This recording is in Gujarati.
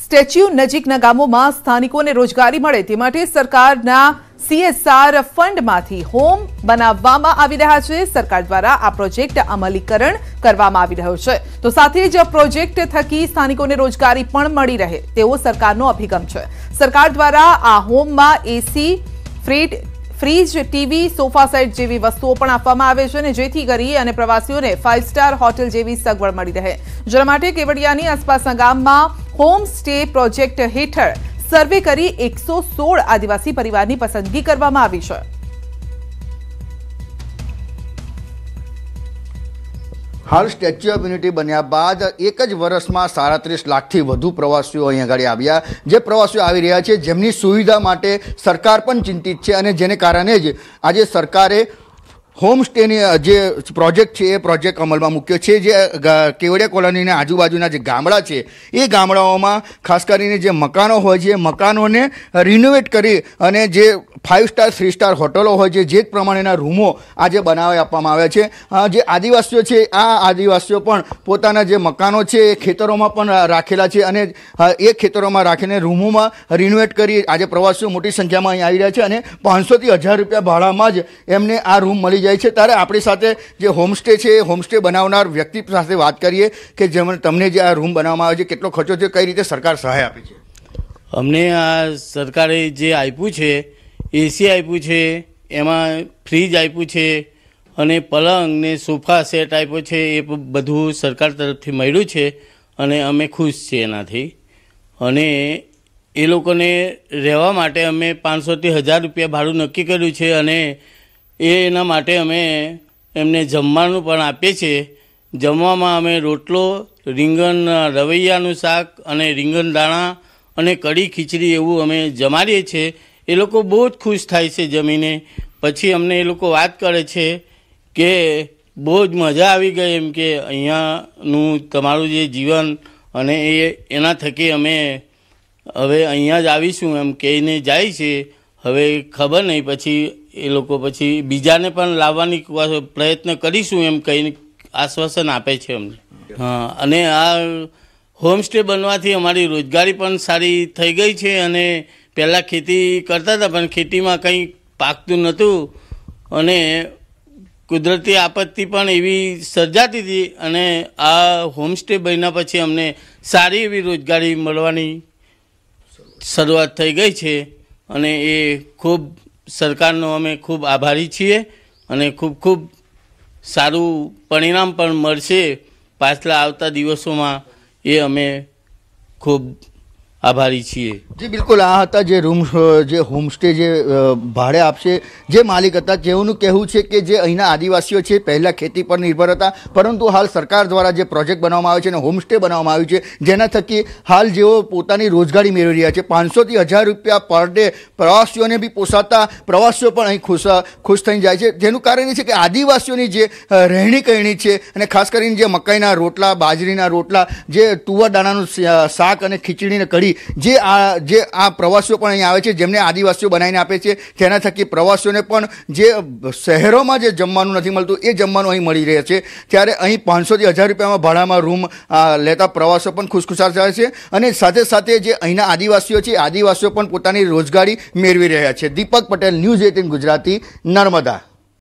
સ્ટેચ્યુ નજીકના ગામોમાં સ્થાનિકોને રોજગારી મળે તે માટે સરકારના સીએસઆર ફંડમાંથી હોમ બનાવવામાં આવી રહ્યા છે સરકાર દ્વારા આ પ્રોજેક્ટ અમલીકરણ કરવામાં આવી રહ્યો છે તો સાથે જ પ્રોજેક્ટ થકી સ્થાનિકોને રોજગારી પણ મળી રહે તેવો સરકારનો અભિગમ છે સરકાર દ્વારા આ હોમમાં AC fridge fridge TV sofa set જેવી વસ્તુઓ પણ આપવામાં આવે છે અને જેથી કરી અને પ્રવાસીઓને ફાઇવ સ્ટાર હોટેલ જેવી સગવડ મળી રહે જેના માટે કેવડિયાની આસપાસના ગામમાં હોમ સ્ટે પ્રોજેક્ટ હેઠળ સર્વે કરી એકસો સોળ આદિવાસી પરિવારની પસંદગી કરવામાં આવી છે હાલ સ્ટેચ્યુ ઓફ યુનિટી બન્યા બાદ એક જ વર્ષમાં સાડત્રીસ લાખથી વધુ પ્રવાસીઓ અહીં આગળ આવ્યા જે પ્રવાસીઓ આવી રહ્યા છે જેમની સુવિધા માટે સરકાર પણ ચિંતિત છે અને જેને કારણે જ આજે સરકારે હોમસ્ટેની જે પ્રોજેક્ટ છે એ પ્રોજેક્ટ અમલમાં મૂક્યો છે જે કેવડિયા કોલોનીના આજુબાજુના જે ગામડા છે એ ગામડાઓમાં ખાસ કરીને જે મકાનો હોય છે મકાનોને રિનોવેટ કરી અને જે ફાઇવ સ્ટાર થ્રી સ્ટાર હોટલો હોય છે જે પ્રમાણેના રૂમો આજે બનાવી આપવામાં આવ્યા છે જે આદિવાસીઓ છે આ આદિવાસીઓ પણ પોતાના જે મકાનો છે એ ખેતરોમાં પણ રાખેલા છે અને એ ખેતરોમાં રાખીને રૂમોમાં રિનોવેટ કરી આજે પ્રવાસીઓ મોટી સંખ્યામાં અહીં આવી રહ્યા છે અને પાંચસોથી હજાર રૂપિયા ભાડામાં જ એમને આ રૂમ મળી જાય જાય છે ત્યારે આપણી સાથે જે હોમસ્ટે છે એ હોમસ્ટે બનાવનાર વ્યક્તિ સાથે વાત કરીએ કે જેમને તમને જે આ રૂમ બનાવવામાં આવે છે કેટલો ખર્ચો છે કઈ રીતે સરકાર સહાય આપી છે અમને આ સરકારે જે આપ્યું છે એસી આપ્યું છે એમાં ફ્રીજ આપ્યું છે અને પલંગ ને સોફા સેટ આપ્યો છે એ બધું સરકાર તરફથી મળ્યું છે અને અમે ખુશ છીએ એનાથી અને એ લોકોને રહેવા માટે અમે પાંચસોથી હજાર રૂપિયા ભાડું નક્કી કર્યું છે અને એના માટે અમે એમને જમવાનું પણ આપીએ છીએ જમવામાં અમે રોટલો રીંગણ રવૈયાનું શાક અને રીંગણ દાણા અને કઢી ખીચડી એવું અમે જમાડીએ છીએ એ લોકો બહુ જ ખુશ થાય છે જમીને પછી અમને એ લોકો વાત કરે છે કે બહુ જ મજા આવી ગઈ એમ કે અહીંયાનું તમારું જે જીવન અને એ એના થકી અમે હવે અહીંયા જ આવીશું એમ કહીને જાય છે હવે ખબર નહીં પછી એ લોકો પછી બીજાને પણ લાવવાની પ્રયત્ન કરીશું એમ કહીને આશ્વાસન આપે છે અમને હા અને આ હોમસ્ટે બનવાથી અમારી રોજગારી પણ સારી થઈ ગઈ છે અને પહેલાં ખેતી કરતા હતા પણ ખેતીમાં કંઈ પાકતું નહોતું અને કુદરતી આપત્તિ પણ એવી સર્જાતી હતી અને આ હોમસ્ટે બન્યા પછી અમને સારી એવી રોજગારી મળવાની શરૂઆત થઈ ગઈ છે અને એ ખૂબ સરકારનો અમે ખૂબ આભારી છીએ અને ખૂબ ખૂબ સારું પરિણામ પણ મળશે પાછલા આવતા દિવસોમાં એ અમે ખૂબ આભારી છીએ જી બિલકુલ આ હતા જે રૂમ જે હોમસ્ટે જે ભાડે આપશે જે માલિક હતા જેઓનું કહેવું છે કે જે અહીંના આદિવાસીઓ છે પહેલાં ખેતી પર નિર્ભર હતા પરંતુ હાલ સરકાર દ્વારા જે પ્રોજેક્ટ બનાવવામાં આવ્યો છે અને હોમસ્ટે બનાવવામાં આવ્યું છે જેના થકી હાલ જેઓ પોતાની રોજગારી મેળવી રહ્યા છે પાંચસોથી હજાર રૂપિયા પર ડે પ્રવાસીઓને બી પોસાતા પ્રવાસીઓ પણ અહીં ખુશ ખુશ થઈ જાય છે જેનું કારણ એ છે કે આદિવાસીઓની જે રહેણી કરણી છે અને ખાસ કરીને જે મકાઈના રોટલા બાજરીના રોટલા જે તુવર દાણાનું શાક અને ખીચડીને કઢી કરી જે આ જે આ પ્રવાસીઓ પણ અહીં આવે છે જેમને આદિવાસીઓ બનાવીને આપે છે તેના થકી પ્રવાસીઓને પણ જે શહેરોમાં જે જમવાનું નથી મળતું એ જમવાનું અહીં મળી રહે છે ત્યારે અહીં પાંચસોથી હજાર રૂપિયામાં ભાડામાં રૂમ લેતા પ્રવાસીઓ પણ ખુશખુશાલ થાય છે અને સાથે સાથે જે અહીંના આદિવાસીઓ છે આદિવાસીઓ પણ પોતાની રોજગારી મેળવી રહ્યા છે દીપક પટેલ ન્યૂઝ એટીન ગુજરાતી નર્મદા